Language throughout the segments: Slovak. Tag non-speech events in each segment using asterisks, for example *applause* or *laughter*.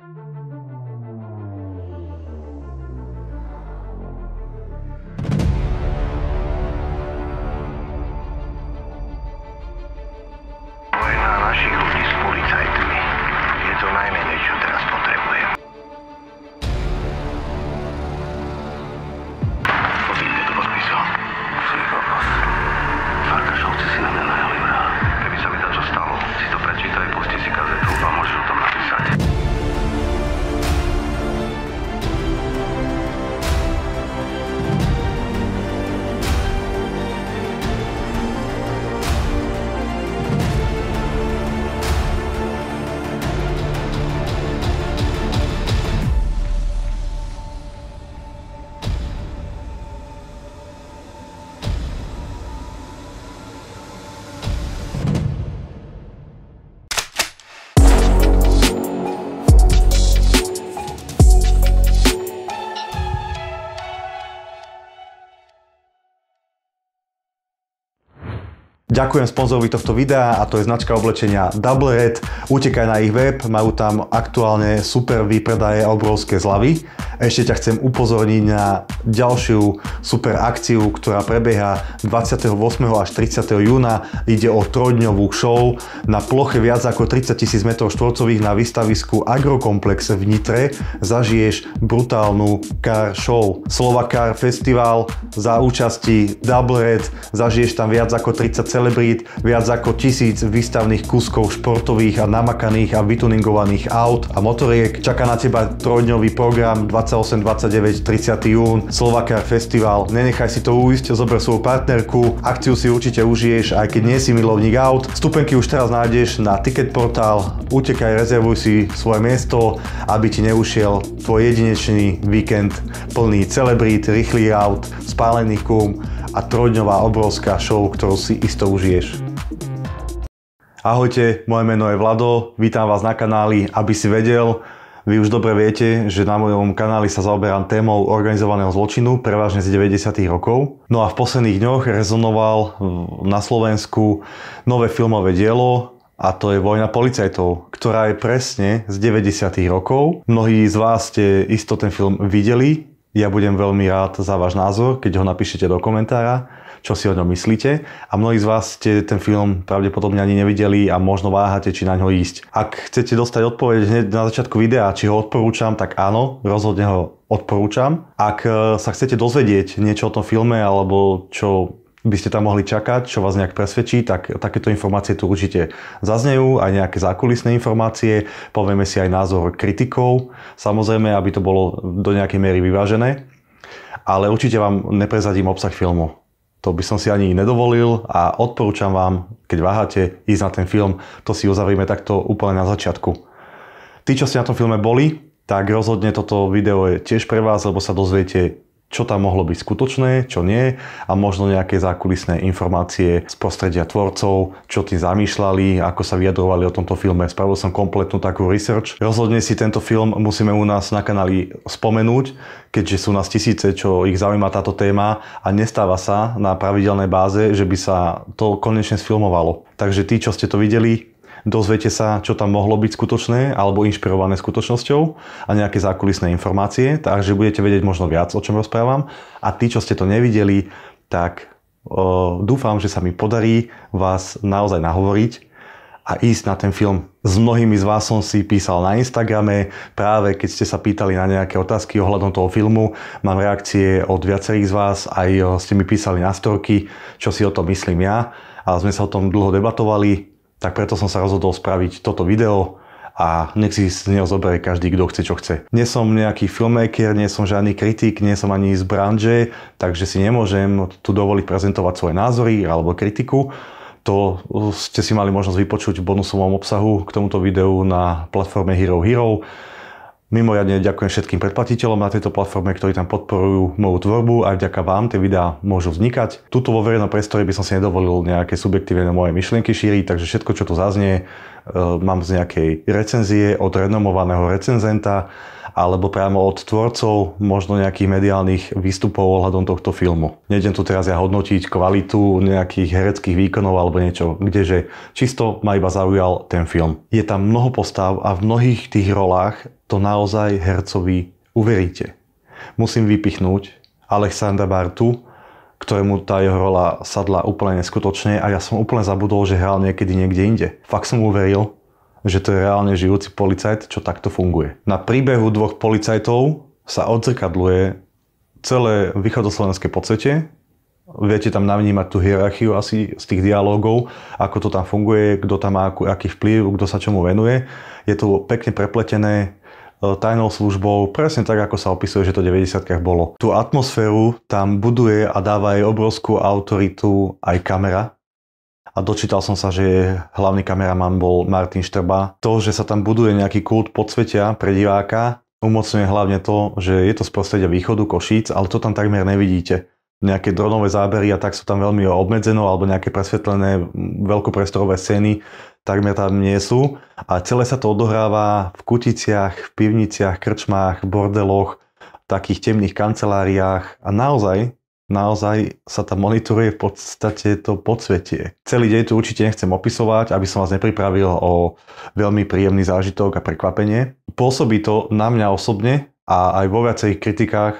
Thank you. Ďakujem sponzorovi tohto videa a to je značka oblečenia Double Red. Utekaj na ich web, majú tam aktuálne super výpredaje a obrovské zľavy. Ešte ťa chcem upozorniť na ďalšiu super akciu, ktorá prebieha 28. až 30. júna. Ide o trojdňovú show na ploche viac ako 30 000 m2 na výstavisku Agrokomplex v Nitre. Zažiješ brutálnu car show. Slova Car Festival za účasti Double Red. Zažiješ tam viac ako 30 celebrít, viac ako 1000 výstavných kuskov športových a namakaných a vytuningovaných aut a motoriek. Čaká na teba trojdňový program 20 28, 29, 30. jún, Slovakia Festival. Nenechaj si to uísť, zober svoju partnerku, akciu si určite užiješ, aj keď nie si milovník aut. Stupenky už teraz nájdeš na ticketportál, utekaj, rezervuj si svoje miesto, aby ti neušiel tvoj jedinečný víkend plný celebrít, rýchly aut, spálený kum a trojdňová obrovská show, ktorú si isto užiješ. Ahojte, moje meno je Vlado, vítam vás na kanáli, aby si vedel, vy už dobre viete, že na mojom kanáli sa zaoberám témou organizovaného zločinu, prevažne z 90. rokov. No a v posledných dňoch rezonoval mm, na Slovensku nové filmové dielo a to je Vojna policajtov, ktorá je presne z 90. rokov. Mnohí z vás ste isto ten film videli, ja budem veľmi rád za váš názor, keď ho napíšete do komentára čo si o ňom myslíte. A mnohí z vás ste ten film pravdepodobne ani nevideli a možno váhate, či na ňo ísť. Ak chcete dostať odpoveď hneď na začiatku videa, či ho odporúčam, tak áno, rozhodne ho odporúčam. Ak e, sa chcete dozvedieť niečo o tom filme alebo čo by ste tam mohli čakať, čo vás nejak presvedčí, tak takéto informácie tu určite zaznejú, aj nejaké zákulisné informácie, povieme si aj názor kritikov, samozrejme, aby to bolo do nejakej miery vyvážené, ale určite vám neprezadím obsah filmu to by som si ani nedovolil a odporúčam vám, keď váhate, ísť na ten film. To si uzavrieme takto úplne na začiatku. Tí, čo ste na tom filme boli, tak rozhodne toto video je tiež pre vás, lebo sa dozviete čo tam mohlo byť skutočné, čo nie a možno nejaké zákulisné informácie z prostredia tvorcov, čo tým zamýšľali, ako sa vyjadrovali o tomto filme. Spravil som kompletnú takú research. Rozhodne si tento film musíme u nás na kanáli spomenúť, keďže sú nás tisíce, čo ich zaujíma táto téma a nestáva sa na pravidelnej báze, že by sa to konečne sfilmovalo. Takže tí, čo ste to videli, dozviete sa, čo tam mohlo byť skutočné alebo inšpirované skutočnosťou a nejaké zákulisné informácie, takže budete vedieť možno viac, o čom rozprávam. A tí, čo ste to nevideli, tak e, dúfam, že sa mi podarí vás naozaj nahovoriť a ísť na ten film. S mnohými z vás som si písal na Instagrame, práve keď ste sa pýtali na nejaké otázky ohľadom toho filmu. Mám reakcie od viacerých z vás, aj ste mi písali na storky, čo si o tom myslím ja. A sme sa o tom dlho debatovali tak preto som sa rozhodol spraviť toto video a nech si z neho zoberie každý, kto chce, čo chce. Nie som nejaký filmmaker, nie som žiadny kritik, nie som ani z branže, takže si nemôžem tu dovoliť prezentovať svoje názory alebo kritiku. To ste si mali možnosť vypočuť v bonusovom obsahu k tomuto videu na platforme Hero Hero. Mimoriadne ďakujem všetkým predplatiteľom na tejto platforme, ktorí tam podporujú moju tvorbu a vďaka vám tie videá môžu vznikať. Tuto vo verejnom priestore by som si nedovolil nejaké subjektívne moje myšlienky šíriť, takže všetko, čo tu zaznie, e, mám z nejakej recenzie od renomovaného recenzenta alebo priamo od tvorcov možno nejakých mediálnych výstupov ohľadom tohto filmu. Nejdem tu teraz ja hodnotiť kvalitu nejakých hereckých výkonov alebo niečo, kdeže čisto ma iba zaujal ten film. Je tam mnoho postav a v mnohých tých rolách to naozaj hercovi uveríte. Musím vypichnúť Alexandra Bartu, ktorému tá jeho rola sadla úplne neskutočne a ja som úplne zabudol, že hral niekedy niekde inde. Fakt som uveril, že to je reálne žijúci policajt, čo takto funguje. Na príbehu dvoch policajtov sa odzrkadluje celé východoslovenské podsvete. Viete tam navnímať tú hierarchiu asi z tých dialogov, ako to tam funguje, kto tam má aký vplyv, kto sa čomu venuje. Je to pekne prepletené e, tajnou službou, presne tak, ako sa opisuje, že to v 90 bolo. Tú atmosféru tam buduje a dáva aj obrovskú autoritu aj kamera, a dočítal som sa, že hlavný kameraman bol Martin Štrba. To, že sa tam buduje nejaký kult podsvetia pre diváka, umocňuje hlavne to, že je to z prostredia východu Košíc, ale to tam takmer nevidíte. Nejaké dronové zábery a tak sú tam veľmi obmedzené, alebo nejaké presvetlené veľkoprestorové scény takmer tam nie sú. A celé sa to odohráva v kuticiach, v pivniciach, krčmách, bordeloch, takých temných kanceláriách a naozaj naozaj sa tam monitoruje v podstate to podsvetie. Celý deň tu určite nechcem opisovať, aby som vás nepripravil o veľmi príjemný zážitok a prekvapenie. Pôsobí to na mňa osobne a aj vo viacerých kritikách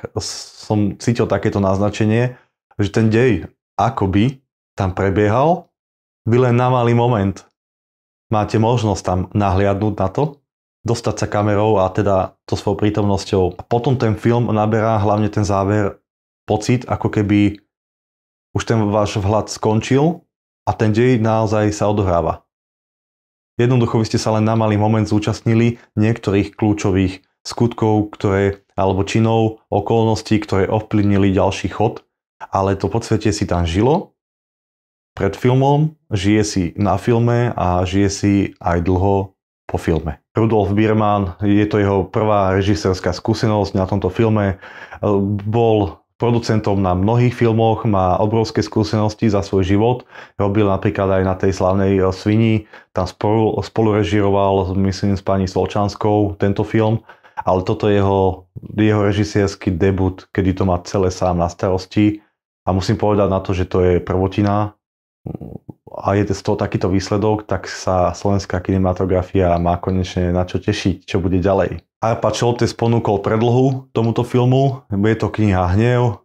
som cítil takéto naznačenie, že ten dej akoby tam prebiehal, vy len na malý moment máte možnosť tam nahliadnúť na to, dostať sa kamerou a teda to svojou prítomnosťou. Potom ten film naberá hlavne ten záver pocit, ako keby už ten váš vhľad skončil a ten dej naozaj sa odohráva. Jednoducho vy ste sa len na malý moment zúčastnili niektorých kľúčových skutkov, ktoré, alebo činov, okolností, ktoré ovplyvnili ďalší chod, ale to podsvete si tam žilo pred filmom, žije si na filme a žije si aj dlho po filme. Rudolf Biermann, je to jeho prvá režisérska skúsenosť na tomto filme, bol producentom na mnohých filmoch, má obrovské skúsenosti za svoj život. Robil napríklad aj na tej slavnej e, Svini, tam spolu, spolurežiroval, myslím, s pani Solčanskou tento film, ale toto je jeho, jeho režisierský debut, kedy to má celé sám na starosti a musím povedať na to, že to je prvotina a je z toho takýto výsledok, tak sa slovenská kinematografia má konečne na čo tešiť, čo bude ďalej. Arpa Čoltes ponúkol predlhu tomuto filmu, je to kniha Hnev,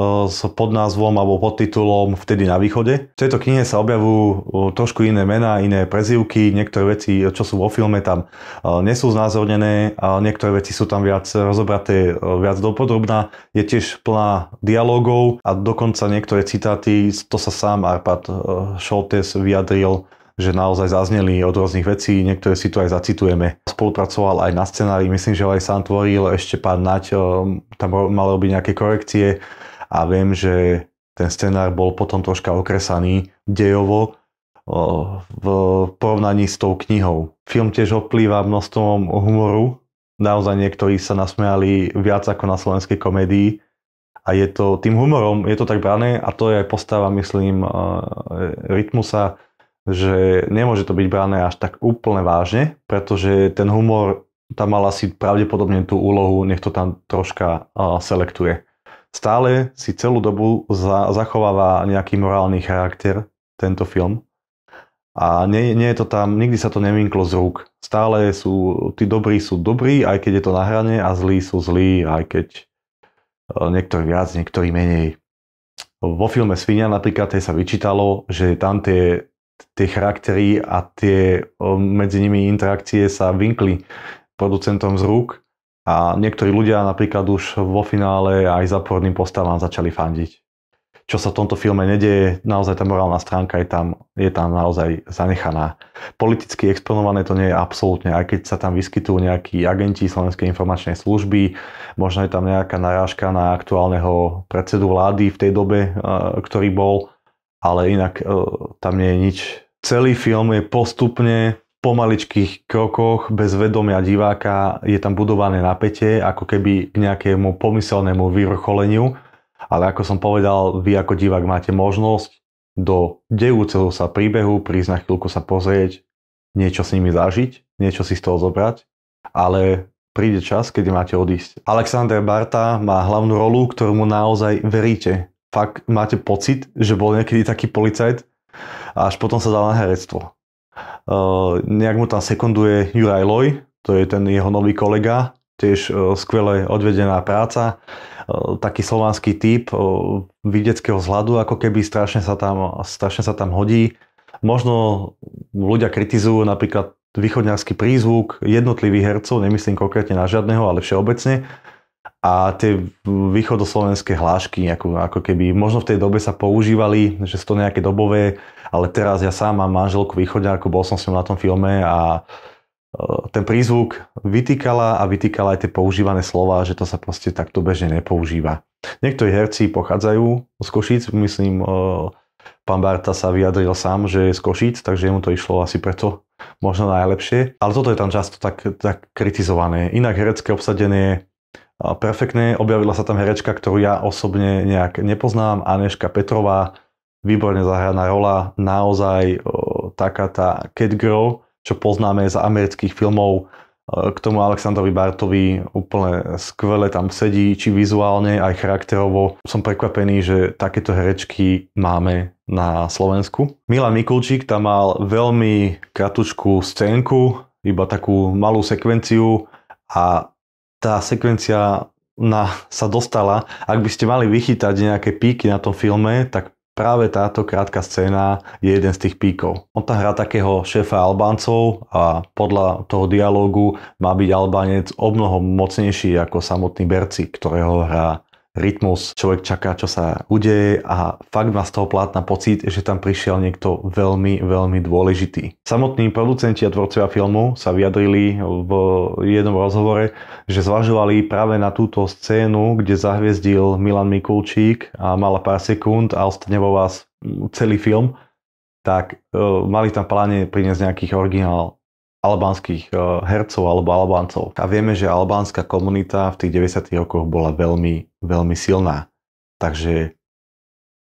E, s pod názvom alebo pod titulom Vtedy na východe. V tejto knihe sa objavujú e, trošku iné mená, iné prezývky, niektoré veci, e, čo sú vo filme, tam nie sú znázornené a niektoré veci sú tam viac rozobraté, viac dopodrobná. Je tiež plná dialogov a dokonca niektoré citáty, to sa sám Arpad Šoltes vyjadril že naozaj zazneli od rôznych vecí, niektoré si tu aj zacitujeme. Spolupracoval aj na scenári, myslím, že aj sám tvoril, ešte pán Naď tam mal robiť nejaké korekcie, a viem, že ten scenár bol potom troška okresaný dejovo v porovnaní s tou knihou. Film tiež oplýva množstvom humoru, naozaj niektorí sa nasmiali viac ako na slovenskej komédii a je to tým humorom, je to tak brané a to je aj postava, myslím, e, Rytmusa, že nemôže to byť brané až tak úplne vážne, pretože ten humor tam mal asi pravdepodobne tú úlohu, nech to tam troška e, selektuje stále si celú dobu za, zachováva nejaký morálny charakter tento film. A nie, nie je to tam, nikdy sa to nevinklo z rúk. Stále sú, tí dobrí sú dobrí, aj keď je to na hrane, a zlí sú zlí, aj keď e, niektorí viac, niektorí menej. Vo filme Svinia napríklad tej sa vyčítalo, že tam tie, tie charaktery a tie e, medzi nimi interakcie sa vinkli producentom z rúk a niektorí ľudia napríklad už vo finále aj záporným postavám začali fandiť. Čo sa v tomto filme nedieje, naozaj tá morálna stránka je tam, je tam naozaj zanechaná. Politicky exponované to nie je absolútne, aj keď sa tam vyskytujú nejakí agenti Slovenskej informačnej služby, možno je tam nejaká narážka na aktuálneho predsedu vlády v tej dobe, eh, ktorý bol, ale inak eh, tam nie je nič. Celý film je postupne pomaličkých krokoch bez vedomia diváka je tam budované napätie, ako keby k nejakému pomyselnému vyvrcholeniu. Ale ako som povedal, vy ako divák máte možnosť do dejúceho sa príbehu prísť na chvíľku sa pozrieť, niečo s nimi zažiť, niečo si z toho zobrať, ale príde čas, kedy máte odísť. Alexander Barta má hlavnú rolu, ktorú naozaj veríte. Fakt máte pocit, že bol niekedy taký policajt a až potom sa dal na herectvo nejak mu tam sekunduje Juraj Loj, to je ten jeho nový kolega, tiež skvele odvedená práca. Taký slovanský typ videckého vzhľadu, ako keby strašne sa tam, strašne sa tam hodí. Možno ľudia kritizujú napríklad východňarský prízvuk jednotlivých hercov, nemyslím konkrétne na žiadneho, ale všeobecne, a tie východoslovenské hlášky ako, ako keby možno v tej dobe sa používali, že sú to nejaké dobové, ale teraz ja sám mám manželku východňa, ako bol som s ňou na tom filme a e, ten prízvuk vytýkala a vytýkala aj tie používané slova, že to sa proste takto bežne nepoužíva. Niektorí herci pochádzajú z Košíc, myslím, e, pán Barta sa vyjadril sám, že je z Košíc, takže mu to išlo asi preto možno najlepšie. Ale toto je tam často tak, tak kritizované. Inak herecké obsadenie perfektne. Objavila sa tam herečka, ktorú ja osobne nejak nepoznám, Aneška Petrová, výborne zahraná rola, naozaj o, taká tá girl, čo poznáme z amerických filmov, k tomu Aleksandrovi Bartovi úplne skvele tam sedí, či vizuálne, aj charakterovo. Som prekvapený, že takéto herečky máme na Slovensku. Milan Mikulčík tam mal veľmi kratučkú scénku, iba takú malú sekvenciu a tá sekvencia na, sa dostala. Ak by ste mali vychytať nejaké píky na tom filme, tak práve táto krátka scéna je jeden z tých píkov. On tam hrá takého šéfa Albáncov a podľa toho dialógu má byť Albánec o mnoho mocnejší ako samotný Berci, ktorého hrá rytmus, človek čaká, čo sa udeje a fakt má z toho plátna pocit, že tam prišiel niekto veľmi, veľmi dôležitý. Samotní producenti a tvorcovia filmu sa vyjadrili v jednom rozhovore, že zvažovali práve na túto scénu, kde zahviezdil Milan Mikulčík a mala pár sekúnd a ostane vo vás celý film, tak e, mali tam pláne priniesť nejakých originál albánskych eh, hercov alebo albáncov. A vieme, že albánska komunita v tých 90. rokoch bola veľmi, veľmi silná. Takže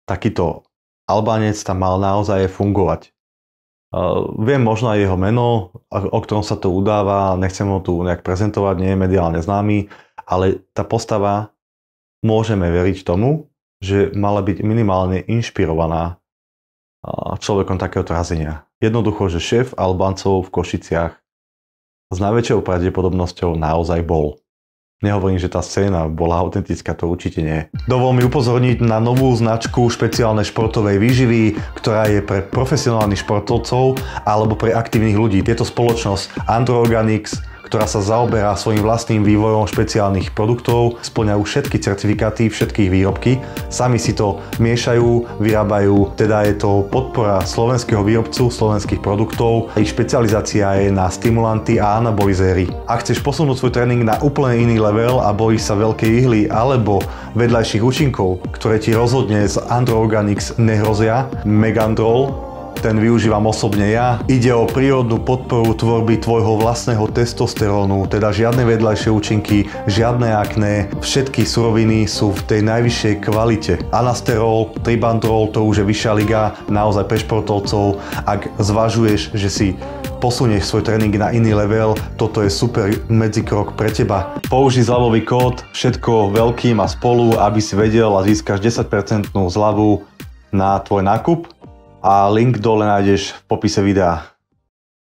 takýto Albánec tam mal naozaj fungovať. Eh, viem možno aj jeho meno, o ktorom sa to udáva, nechcem ho tu nejak prezentovať, nie je mediálne známy, ale tá postava môžeme veriť tomu, že mala byť minimálne inšpirovaná človekom takéhoto razenia. Jednoducho, že šéf Albancov v Košiciach s najväčšou pravdepodobnosťou naozaj bol. Nehovorím, že tá scéna bola autentická, to určite nie. Dovol mi upozorniť na novú značku špeciálnej športovej výživy, ktorá je pre profesionálnych športovcov alebo pre aktívnych ľudí. Tieto spoločnosť Andro Organics ktorá sa zaoberá svojim vlastným vývojom špeciálnych produktov, splňajú všetky certifikáty, všetky výrobky, sami si to miešajú, vyrábajú, teda je to podpora slovenského výrobcu, slovenských produktov, ich špecializácia je na stimulanty a anabolizéry. Ak chceš posunúť svoj tréning na úplne iný level a bojíš sa veľkej ihly alebo vedľajších účinkov, ktoré ti rozhodne z Andro Organics nehrozia, Megandrol, ten využívam osobne ja. Ide o prírodnú podporu tvorby tvojho vlastného testosterónu, teda žiadne vedľajšie účinky, žiadne akné, všetky suroviny sú v tej najvyššej kvalite. Anasterol, tribandrol, to už je vyššia liga, naozaj pre športovcov. Ak zvažuješ, že si posunieš svoj tréning na iný level, toto je super medzikrok pre teba. Použij zľavový kód všetko veľkým a spolu, aby si vedel a získaš 10% zľavu na tvoj nákup a link dole nájdeš v popise videa.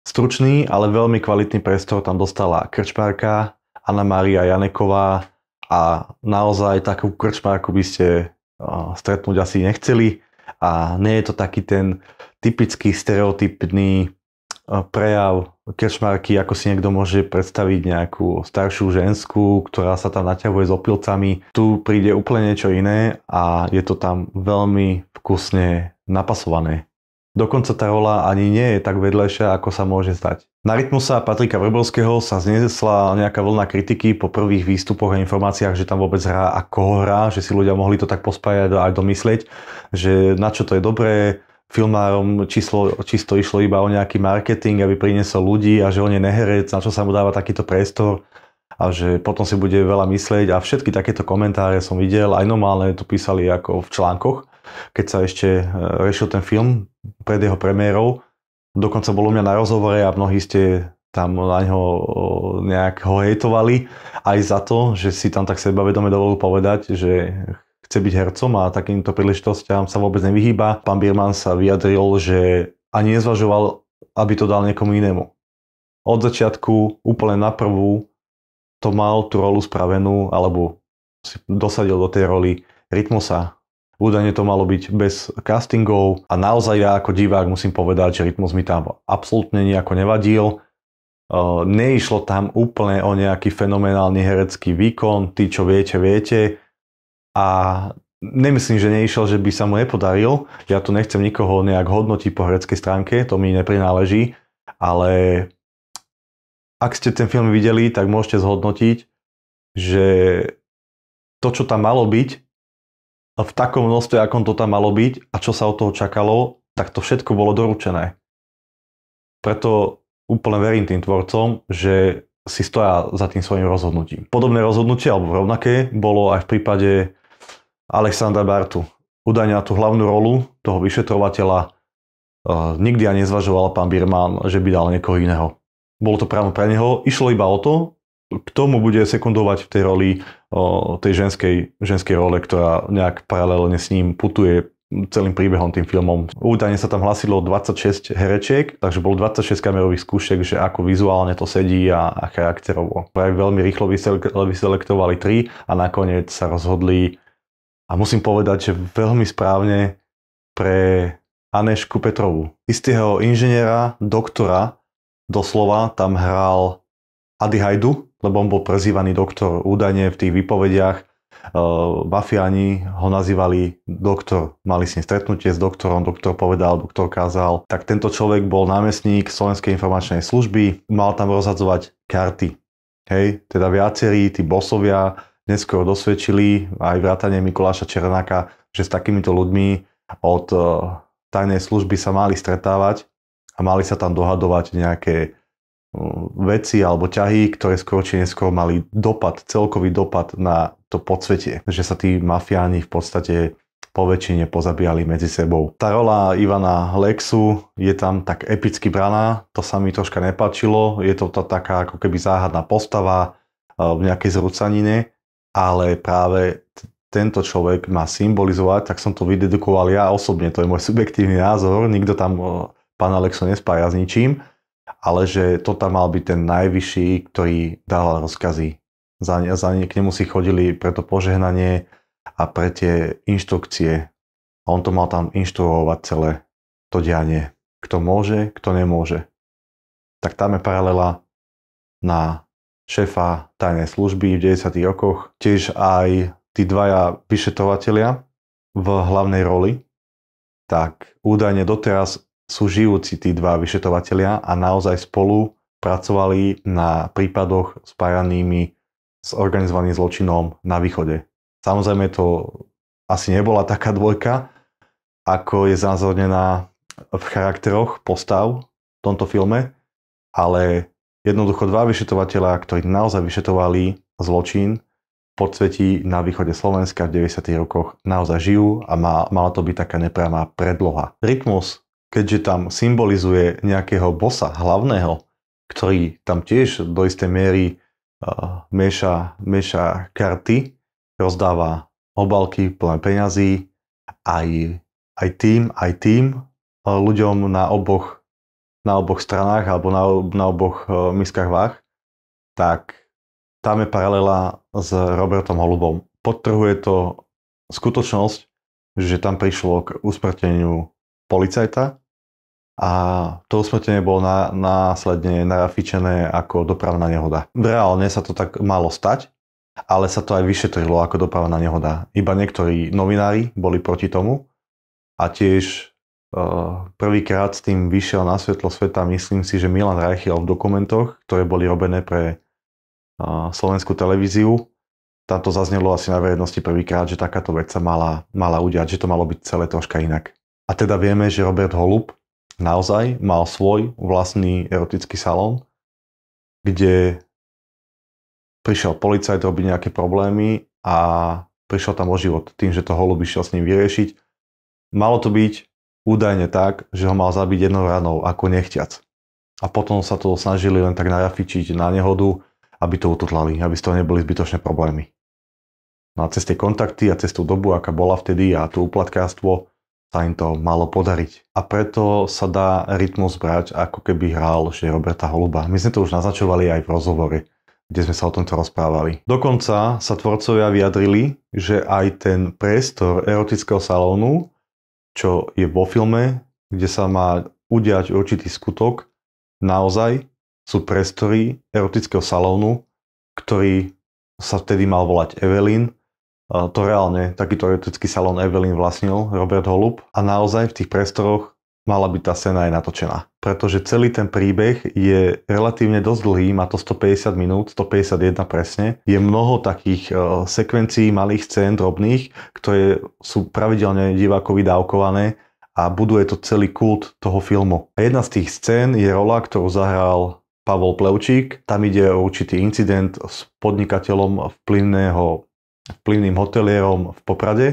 Stručný, ale veľmi kvalitný priestor tam dostala krčmárka Anna Mária Janeková a naozaj takú krčmárku by ste stretnúť asi nechceli a nie je to taký ten typický stereotypný prejav krčmárky, ako si niekto môže predstaviť nejakú staršiu ženskú, ktorá sa tam naťahuje s opilcami. Tu príde úplne niečo iné a je to tam veľmi vkusne napasované. Dokonca tá rola ani nie je tak vedlejšia, ako sa môže stať. Na rytmusa Patrika Vrbovského sa znesla nejaká vlna kritiky po prvých výstupoch a informáciách, že tam vôbec hrá a koho hrá, že si ľudia mohli to tak pospájať a aj domyslieť, že na čo to je dobré, filmárom číslo, čisto išlo iba o nejaký marketing, aby priniesol ľudí a že on je neherec, na čo sa mu dáva takýto priestor a že potom si bude veľa myslieť a všetky takéto komentáre som videl, aj normálne to písali ako v článkoch keď sa ešte e, rešil ten film pred jeho premiérou. Dokonca bolo u mňa na rozhovore a mnohí ste tam na ňo nejak ho hejtovali aj za to, že si tam tak sebavedome dovolil povedať, že chce byť hercom a takýmto príležitostiam sa vôbec nevyhýba. Pán Birman sa vyjadril, že ani nezvažoval, aby to dal niekomu inému. Od začiatku úplne na prvú to mal tú rolu spravenú, alebo si dosadil do tej roli Rytmusa, Údajne to malo byť bez castingov a naozaj ja ako divák musím povedať, že rytmus mi tam absolútne nejako nevadil. E, neišlo tam úplne o nejaký fenomenálny herecký výkon, tí čo viete, viete. A nemyslím, že neišiel, že by sa mu nepodaril. Ja tu nechcem nikoho nejak hodnotiť po hereckej stránke, to mi neprináleží. Ale ak ste ten film videli, tak môžete zhodnotiť, že to, čo tam malo byť, v takom množstve, akom to tam malo byť a čo sa od toho čakalo, tak to všetko bolo doručené. Preto úplne verím tým tvorcom, že si stoja za tým svojim rozhodnutím. Podobné rozhodnutie, alebo rovnaké, bolo aj v prípade Alexandra Bartu. Udania na tú hlavnú rolu toho vyšetrovateľa e, nikdy ani nezvažoval pán Birman, že by dal niekoho iného. Bolo to práve pre neho. Išlo iba o to, k tomu bude sekundovať v tej roli o, tej ženskej, ženskej role, ktorá nejak paralelne s ním putuje celým príbehom, tým filmom. Údajne sa tam hlasilo 26 herečiek, takže bolo 26 kamerových skúšek, že ako vizuálne to sedí a, a charakterovo. Práve veľmi rýchlo vyselektovali tri a nakoniec sa rozhodli a musím povedať, že veľmi správne pre Anešku Petrovu. Istého inžiniera, doktora, doslova tam hral Adi Hajdu, lebo on bol prezývaný doktor údajne v tých výpovediach. E, mafiáni ho nazývali doktor. Mali s ním stretnutie s doktorom, doktor povedal, doktor kázal. Tak tento človek bol námestník Slovenskej informačnej služby, mal tam rozhadzovať karty. Hej, teda viacerí, tí bosovia, neskôr dosvedčili aj vrátane Mikuláša Černáka, že s takýmito ľuďmi od e, tajnej služby sa mali stretávať a mali sa tam dohadovať nejaké veci alebo ťahy, ktoré skôr či neskôr mali dopad, celkový dopad na to podsvetie, že sa tí mafiáni v podstate po väčšine pozabíjali medzi sebou. Tá rola Ivana Lexu je tam tak epicky braná, to sa mi troška nepačilo, je to tá taká ako keby záhadná postava e, v nejakej zrúcanine, ale práve tento človek má symbolizovať, tak som to vydedukoval ja osobne, to je môj *laughs* subjektívny názor, nikto tam e, pána Lexu nespája s ničím, ale že to tam mal byť ten najvyšší, ktorý dával rozkazy. Za, ne, za ne, k nemu si chodili pre to požehnanie a pre tie inštrukcie. A on to mal tam inštruovať celé to dianie. Kto môže, kto nemôže. Tak tam je paralela na šéfa tajnej služby v 90. rokoch. Tiež aj tí dvaja vyšetrovateľia v hlavnej roli, tak údajne doteraz sú žijúci tí dva vyšetovateľia a naozaj spolu pracovali na prípadoch spájanými s organizovaným zločinom na východe. Samozrejme to asi nebola taká dvojka, ako je zázornená v charakteroch postav v tomto filme, ale jednoducho dva vyšetovateľa, ktorí naozaj vyšetovali zločin, podsvetí na východe Slovenska v 90. rokoch naozaj žijú a má, mala to byť taká nepriamá predloha. Rytmus keďže tam symbolizuje nejakého bosa hlavného, ktorý tam tiež do istej miery uh, mieša, mieša karty, rozdáva obalky plné peňazí aj, aj tým, aj tým uh, ľuďom na oboch, na oboch stranách alebo na, na oboch uh, miskách váh, tak tam je paralela s Robertom Holubom. Podtrhuje to skutočnosť, že tam prišlo k usmrteniu policajta a to usmrtenie bolo na, následne narafičené ako dopravná nehoda. Reálne sa to tak malo stať, ale sa to aj vyšetrilo ako dopravná nehoda. Iba niektorí novinári boli proti tomu a tiež e, prvýkrát s tým vyšiel na svetlo sveta, myslím si, že Milan Reichiel v dokumentoch, ktoré boli robené pre e, slovenskú televíziu. Tam to zaznelo asi na verejnosti prvýkrát, že takáto vec sa mala, mala udiať, že to malo byť celé troška inak. A teda vieme, že Robert Holub naozaj mal svoj vlastný erotický salón, kde prišiel policajt robiť nejaké problémy a prišiel tam o život tým, že to holub išiel s ním vyriešiť. Malo to byť údajne tak, že ho mal zabiť jednou ranou, ako nechťac. A potom sa to snažili len tak narafičiť na nehodu, aby to ututlali, aby z toho neboli zbytočné problémy. No a cez tie kontakty a cez tú dobu, aká bola vtedy a tú uplatkárstvo, sa im to malo podariť. A preto sa dá rytmus brať, ako keby hral že Roberta Holuba. My sme to už naznačovali aj v rozhovore, kde sme sa o tomto rozprávali. Dokonca sa tvorcovia vyjadrili, že aj ten priestor erotického salónu, čo je vo filme, kde sa má udiať určitý skutok, naozaj sú priestory erotického salónu, ktorý sa vtedy mal volať Evelyn to reálne, takýto erotický salón Evelyn vlastnil Robert Holub a naozaj v tých priestoroch mala byť tá scéna aj natočená. Pretože celý ten príbeh je relatívne dosť dlhý, má to 150 minút, 151 presne. Je mnoho takých e, sekvencií, malých scén, drobných, ktoré sú pravidelne divákovi dávkované a buduje to celý kult toho filmu. A jedna z tých scén je rola, ktorú zahral Pavol Plevčík. Tam ide o určitý incident s podnikateľom vplyvného vplyvným hotelierom v Poprade,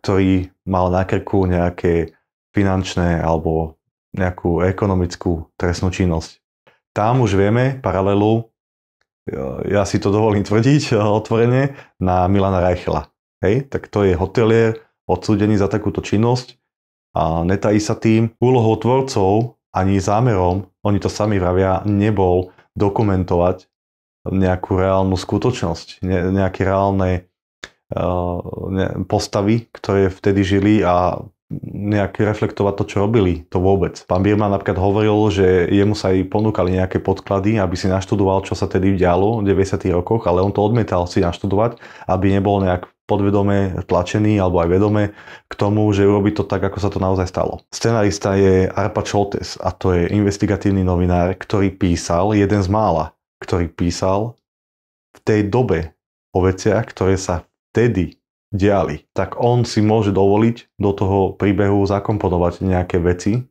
ktorý mal na krku nejaké finančné alebo nejakú ekonomickú trestnú činnosť. Tam už vieme paralelu, e, ja si to dovolím tvrdiť e, otvorene, na Milana Reichela. Hej, tak to je hotelier odsúdený za takúto činnosť a netají sa tým. Úlohou tvorcov ani zámerom, oni to sami vravia, nebol dokumentovať nejakú reálnu skutočnosť, nejaké reálne Eh, postavy, ktoré vtedy žili a nejak reflektovať to, čo robili, to vôbec. Pán Bierman napríklad hovoril, že jemu sa aj ponúkali nejaké podklady, aby si naštudoval, čo sa tedy dialo v 90. rokoch, ale on to odmietal si naštudovať, aby nebol nejak podvedome tlačený alebo aj vedome k tomu, že urobí to tak, ako sa to naozaj stalo. Scenarista je Arpa Čoltes a to je investigatívny novinár, ktorý písal, jeden z mála, ktorý písal v tej dobe o veciach, ktoré sa vtedy diali, tak on si môže dovoliť do toho príbehu zakomponovať nejaké veci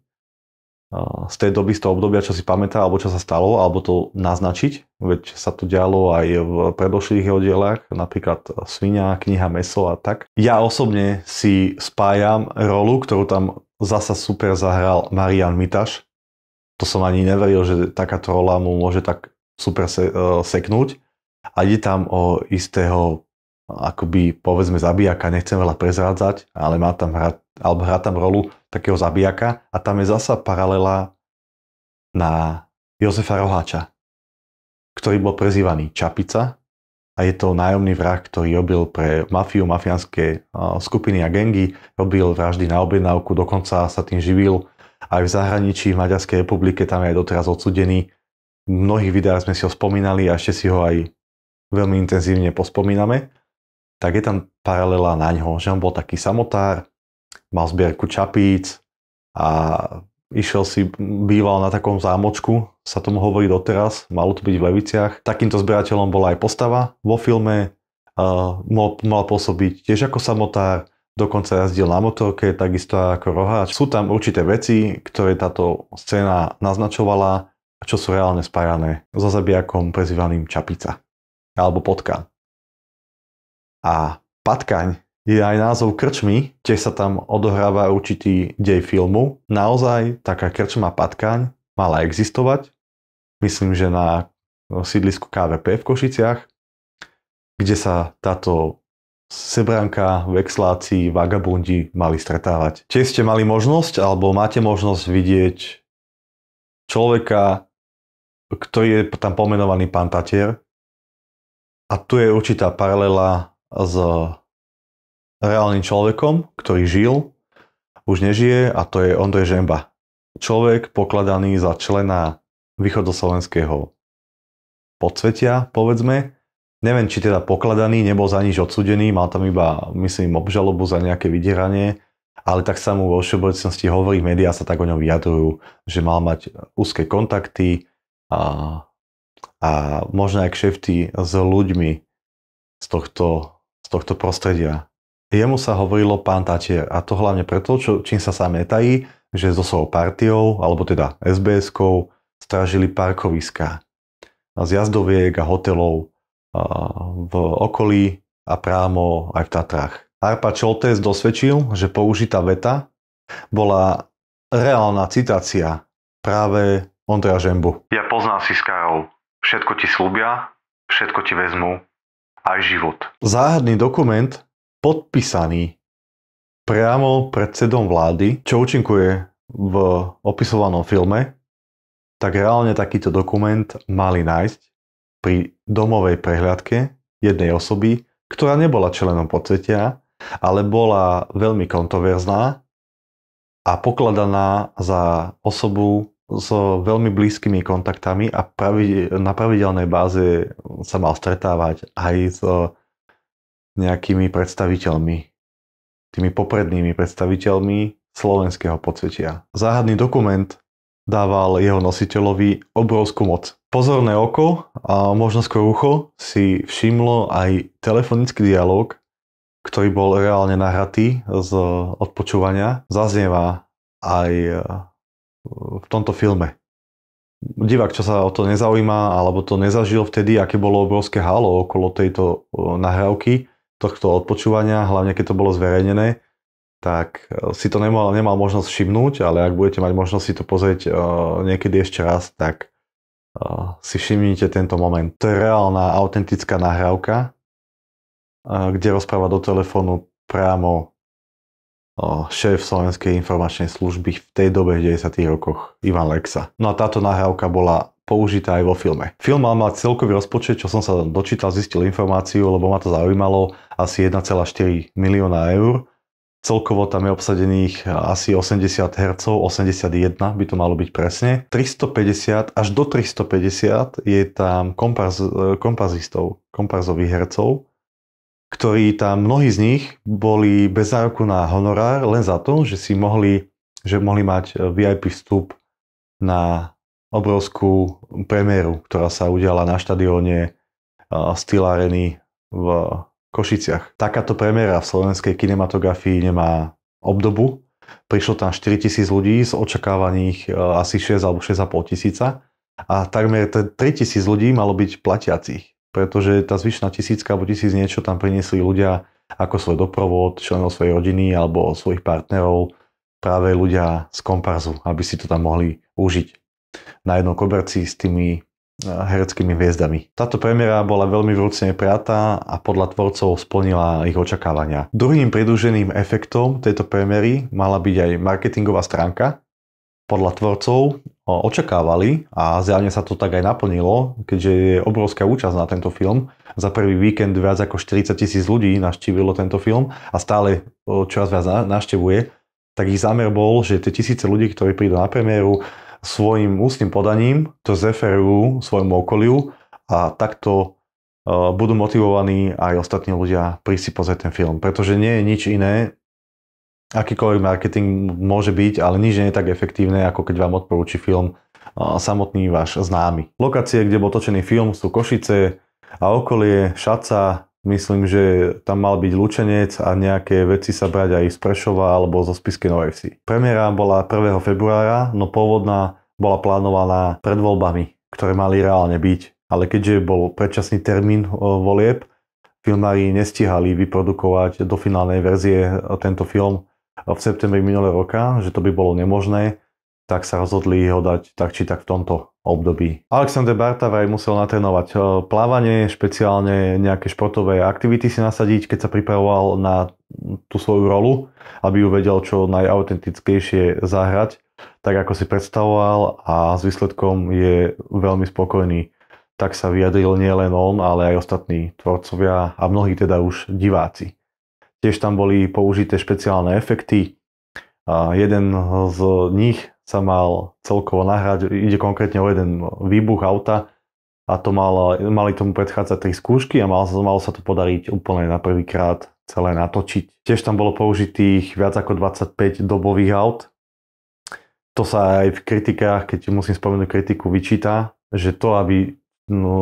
z tej doby, z toho obdobia, čo si pamätá, alebo čo sa stalo, alebo to naznačiť. Veď sa to dialo aj v predošlých jeho napríklad Svinia, kniha, meso a tak. Ja osobne si spájam rolu, ktorú tam zasa super zahral Marian Mitaš. To som ani neveril, že takáto rola mu môže tak super se, e, seknúť. A ide tam o istého akoby povedzme zabijaka, nechcem veľa prezrádzať, ale má tam hrať, alebo hrá tam rolu takého zabijaka a tam je zasa paralela na Jozefa Roháča, ktorý bol prezývaný Čapica a je to nájomný vrah, ktorý robil pre mafiu, mafiánske skupiny a gengy, robil vraždy na objednávku, dokonca sa tým živil aj v zahraničí, v Maďarskej republike, tam je aj doteraz odsudený. V mnohých videách sme si ho spomínali a ešte si ho aj veľmi intenzívne pospomíname tak je tam paralela na ňo, že on bol taký samotár, mal zbierku čapíc a išiel si, býval na takom zámočku, sa tomu hovorí doteraz, malo to byť v Leviciach. Takýmto zberateľom bola aj postava vo filme, uh, mal, mal pôsobiť tiež ako samotár, dokonca jazdil na motorke, takisto ako roháč. Sú tam určité veci, ktoré táto scéna naznačovala, čo sú reálne spájane so zabijakom prezývaným Čapica alebo Potkan. A Patkaň je aj názov krčmy, kde sa tam odohráva určitý dej filmu. Naozaj taká krčma Patkaň mala existovať. Myslím, že na sídlisku KVP v Košiciach, kde sa táto sebranka, vexláci, vagabundi mali stretávať. Či ste mali možnosť, alebo máte možnosť vidieť človeka, ktorý je tam pomenovaný pán Tatier. A tu je určitá paralela s reálnym človekom, ktorý žil, už nežije a to je Ondrej Žemba. Človek pokladaný za člena východoslovenského podsvetia, povedzme. Neviem, či teda pokladaný, nebol za nič odsudený, mal tam iba, myslím, obžalobu za nejaké vydieranie, ale tak sa mu vo všeobecnosti hovorí, médiá sa tak o ňom vyjadrujú, že mal mať úzke kontakty a, a možno aj kšefty s ľuďmi z tohto z tohto prostredia. Jemu sa hovorilo pán Tatier a to hlavne preto, čo, čím sa sám netají, že so svojou partiou, alebo teda SBS-kou, strážili parkoviska z jazdoviek a hotelov v okolí a prámo aj v Tatrách. Arpa Čoltes dosvedčil, že použitá veta bola reálna citácia práve Ondra Žembu. Ja poznám si skárov. Všetko ti slúbia, všetko ti vezmu aj život. Záhadný dokument podpísaný priamo predsedom vlády, čo účinkuje v opisovanom filme, tak reálne takýto dokument mali nájsť pri domovej prehľadke jednej osoby, ktorá nebola členom podsvetia, ale bola veľmi kontroverzná a pokladaná za osobu, s veľmi blízkymi kontaktami a pravidel, na pravidelnej báze sa mal stretávať aj s nejakými predstaviteľmi, tými poprednými predstaviteľmi slovenského podsvetia. Záhadný dokument dával jeho nositeľovi obrovskú moc. Pozorné oko a možno skôr ucho si všimlo aj telefonický dialog, ktorý bol reálne nahratý z odpočúvania. Zaznieva aj v tomto filme. Divák, čo sa o to nezaujíma, alebo to nezažil vtedy, aké bolo obrovské halo okolo tejto nahrávky, tohto odpočúvania, hlavne keď to bolo zverejnené, tak e, si to nemal, nemal možnosť všimnúť, ale ak budete mať možnosť si to pozrieť e, niekedy ešte raz, tak e, si všimnite tento moment. To je reálna, autentická nahrávka, kde rozpráva do telefónu priamo šéf Slovenskej informačnej služby v tej dobe v 90. rokoch, Ivan Lexa. No a táto nahrávka bola použitá aj vo filme. Film mal mať celkový rozpočet, čo som sa dočítal, zistil informáciu, lebo ma to zaujímalo, asi 1,4 milióna eur. Celkovo tam je obsadených asi 80 Hz, 81 by to malo byť presne. 350 až do 350 je tam komparz, eh, komparzistov, komparzových hercov ktorí tam, mnohí z nich boli bez nároku na honorár len za to, že si mohli, že mohli mať eh, VIP vstup na obrovskú premiéru, ktorá sa udiala na štadióne eh, Steel Areny v Košiciach. Takáto premiéra v slovenskej kinematografii nemá obdobu. Prišlo tam 4 tisíc ľudí z očakávaných eh, asi 6 alebo 6,5 tisíca a takmer 3 tisíc ľudí malo byť platiacich pretože tá zvyšná tisícka alebo tisíc niečo tam priniesli ľudia ako svoj doprovod, členov svojej rodiny alebo svojich partnerov, práve ľudia z komparzu, aby si to tam mohli užiť na jednom koberci s tými eh, hereckými hviezdami. Táto premiéra bola veľmi vrúcne prijatá a podľa tvorcov splnila ich očakávania. Druhým predúženým efektom tejto premiéry mala byť aj marketingová stránka, podľa tvorcov očakávali a zjavne sa to tak aj naplnilo, keďže je obrovská účasť na tento film. Za prvý víkend viac ako 40 tisíc ľudí naštívilo tento film a stále čoraz viac naštevuje. Tak ich zámer bol, že tie tisíce ľudí, ktorí prídu na premiéru, svojim ústnym podaním to zeferujú svojmu okoliu a takto budú motivovaní aj ostatní ľudia prísť si pozrieť ten film. Pretože nie je nič iné akýkoľvek marketing môže byť, ale nič nie je tak efektívne, ako keď vám odporúči film samotný váš známy. Lokácie, kde bol točený film, sú Košice a okolie, Šaca, myslím, že tam mal byť Lučenec a nejaké veci sa brať aj z Prešova alebo zo spiske Novej Vsi. Premiéra bola 1. februára, no pôvodná bola plánovaná pred voľbami, ktoré mali reálne byť. Ale keďže bol predčasný termín volieb, filmári nestihali vyprodukovať do finálnej verzie tento film v septembri minulého roka, že to by bolo nemožné, tak sa rozhodli ho dať tak či tak v tomto období. Alexander Barta aj musel natrénovať e, plávanie, špeciálne nejaké športové aktivity si nasadiť, keď sa pripravoval na tú svoju rolu, aby ju vedel čo najautentickejšie zahrať, tak ako si predstavoval a s výsledkom je veľmi spokojný. Tak sa vyjadril nielen on, ale aj ostatní tvorcovia a mnohí teda už diváci. Tiež tam boli použité špeciálne efekty. A jeden z nich sa mal celkovo nahrať, ide konkrétne o jeden výbuch auta a to mal, mali tomu predchádzať tri skúšky a mal, malo sa to podariť úplne na prvýkrát celé natočiť. Tiež tam bolo použitých viac ako 25 dobových aut. To sa aj v kritikách, keď musím spomenúť kritiku, vyčíta, že to, aby no,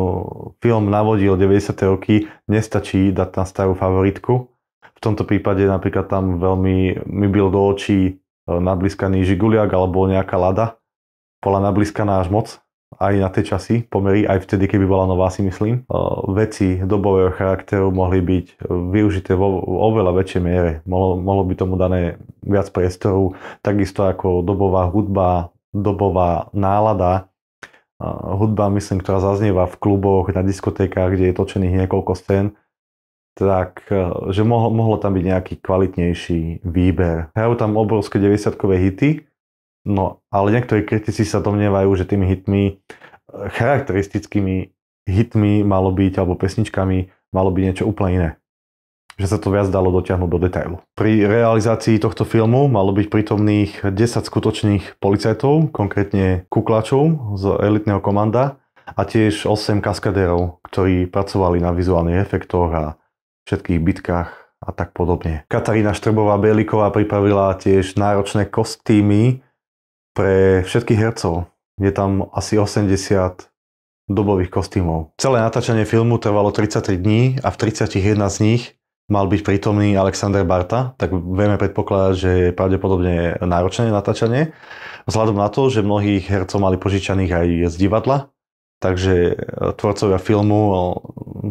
film navodil 90. roky, nestačí dať na starú favoritku. V tomto prípade napríklad tam veľmi mi byl do očí e, nabliskaný žiguliak alebo nejaká lada. Bola nabliskaná až moc, aj na tie časy pomery, aj vtedy, keby bola nová, si myslím. E, veci dobového charakteru mohli byť e, využité vo oveľa väčšej miere. Mohlo, mohlo by tomu dané viac priestoru, takisto ako dobová hudba, dobová nálada. Hudba, myslím, ktorá zaznieva v kluboch, na diskotékách, kde je točených niekoľko scén, tak eh, že mohlo, mohlo tam byť nejaký kvalitnejší výber. Hrajú tam obrovské 90-kové hity, no ale niektorí kritici sa domnievajú, že tými hitmi, eh, charakteristickými hitmi malo byť, alebo pesničkami malo byť niečo úplne iné. Že sa to viac dalo dotiahnuť do detailu. Pri realizácii tohto filmu malo byť prítomných 10 skutočných policajtov, konkrétne kuklačov z elitného komanda a tiež 8 kaskadérov, ktorí pracovali na vizuálnych efektoch a všetkých bitkách a tak podobne. Katarína Štrbová Beliková pripravila tiež náročné kostýmy pre všetkých hercov. Je tam asi 80 dobových kostýmov. Celé natáčanie filmu trvalo 33 dní a v 31 z nich mal byť prítomný Alexander Barta, tak vieme predpokladať, že je pravdepodobne náročné natáčanie. Vzhľadom na to, že mnohých hercov mali požičaných aj z divadla, takže e, tvorcovia filmu,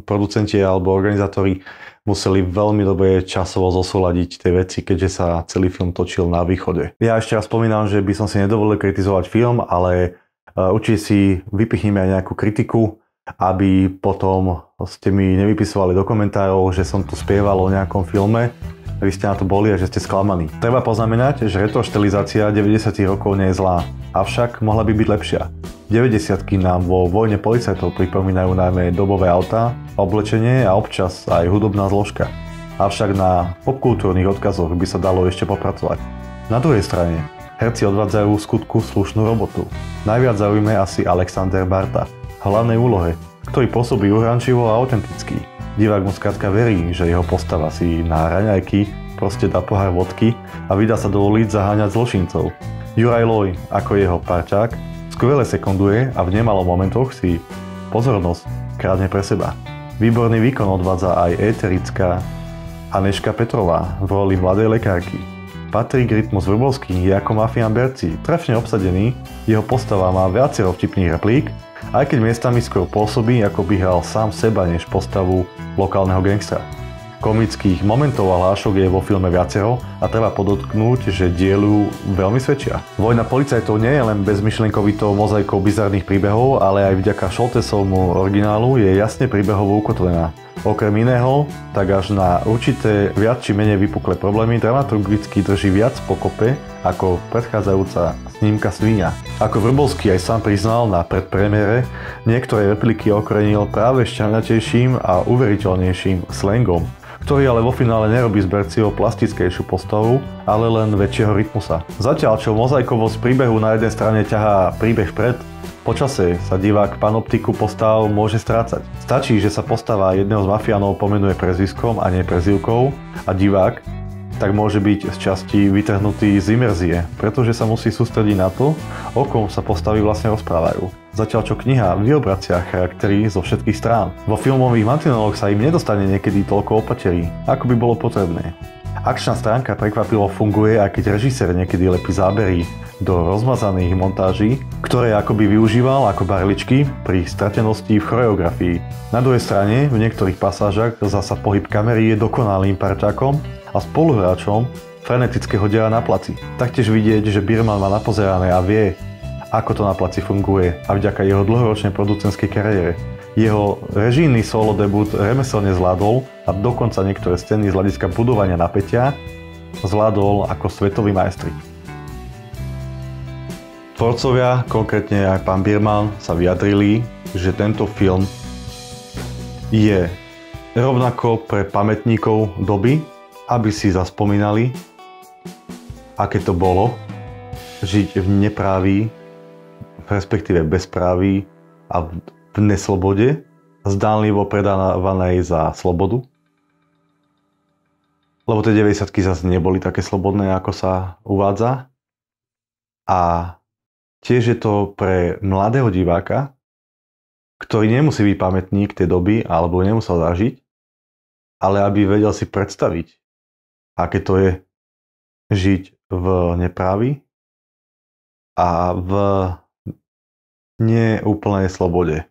producenti alebo organizátori museli veľmi dobre časovo zosúľadiť tie veci, keďže sa celý film točil na východe. Ja ešte raz spomínam, že by som si nedovolil kritizovať film, ale e, určite si vypichneme aj nejakú kritiku, aby potom ste mi nevypisovali do komentárov, že som tu spieval o nejakom filme, vy ste na to boli a že ste sklamaní. Treba poznamenať, že retroštelizácia 90 rokov nie je zlá, avšak mohla by byť lepšia. 90 nám vo vojne policajtov pripomínajú najmä dobové autá, oblečenie a občas aj hudobná zložka. Avšak na popkultúrnych odkazoch by sa dalo ešte popracovať. Na druhej strane, herci odvádzajú skutku slušnú robotu. Najviac zaujíme asi Alexander Barta, hlavnej úlohe, ktorý pôsobí uhrančivo a autentický divák mu skrátka verí, že jeho postava si na raňajky proste dá pohár vodky a vydá sa ulic zaháňať zločincov. Juraj Loj, ako jeho parťák, skvele sekunduje a v nemalo momentoch si pozornosť krádne pre seba. Výborný výkon odvádza aj eterická Aneška Petrová v roli mladej lekárky. Patrik Rytmus Vrbovský je ako mafián Berci, trefne obsadený, jeho postava má viacero vtipných replík aj keď miestami skôr pôsobí, ako by hral sám seba než postavu lokálneho gangstra. Komických momentov a hlášok je vo filme viaceho a treba podotknúť, že dielu veľmi svedčia. Vojna policajtov nie je len bezmyšlenkovitou mozaikou bizarných príbehov, ale aj vďaka Šoltesovmu originálu je jasne príbehovo ukotvená. Okrem iného, tak až na určité viac či menej vypukle problémy dramaturgicky drží viac pokope ako predchádzajúca snímka Svinia. Ako Vrbolský aj sám priznal na predpremiere, niektoré repliky okrenil práve šťavnatejším a uveriteľnejším slangom, ktorý ale vo finále nerobí z Berciho plastickejšiu postavu, ale len väčšieho rytmusa. Zatiaľ čo mozaikovosť príbehu na jednej strane ťahá príbeh pred, počase sa divák panoptiku postav môže strácať. Stačí, že sa postava jedného z mafiánov pomenuje prezviskom a nie prezivkou a divák tak môže byť z časti vytrhnutý z imerzie, pretože sa musí sústrediť na to, o kom sa postavy vlastne rozprávajú. Zatiaľ čo kniha vyobracia charaktery zo všetkých strán. Vo filmových mantinoloch sa im nedostane niekedy toľko opaterí, ako by bolo potrebné. Akčná stránka prekvapilo funguje, aj keď režisér niekedy lepí zábery do rozmazaných montáží, ktoré akoby využíval ako barličky pri stratenosti v choreografii. Na druhej strane, v niektorých pasážach zasa pohyb kamery je dokonalým parťakom, a spoluhráčom frenetického dela na placi. Taktiež vidieť, že Birman má napozerané a vie, ako to na placi funguje a vďaka jeho dlhoročnej producenskej kariére. Jeho režijný solo debut remeselne zvládol a dokonca niektoré scény z hľadiska budovania napätia zvládol ako svetový majstri. Tvorcovia, konkrétne aj pán Birman, sa vyjadrili, že tento film je rovnako pre pamätníkov doby, aby si zaspomínali, aké to bolo žiť v nepráví, respektíve bezpráví a v neslobode, zdánlivo predávanej za slobodu. Lebo tie 90 zase neboli také slobodné, ako sa uvádza. A tiež je to pre mladého diváka, ktorý nemusí byť pamätník tej doby alebo nemusel zažiť, ale aby vedel si predstaviť, aké to je žiť v nepravi a v neúplnej slobode.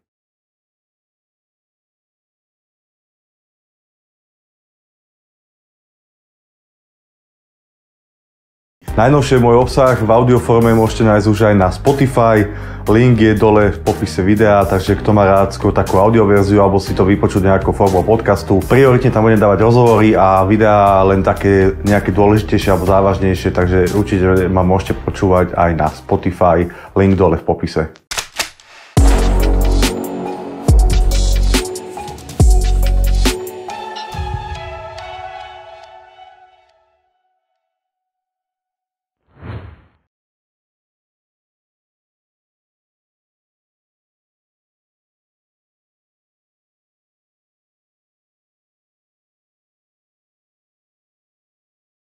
Najnovšie môj obsah v audioforme môžete nájsť už aj na Spotify, link je dole v popise videa, takže kto má rád skôr takú audioverziu alebo si to vypočuť nejakou formou podcastu, prioritne tam budem dávať rozhovory a videá len také nejaké dôležitejšie alebo závažnejšie, takže určite ma môžete počúvať aj na Spotify, link dole v popise.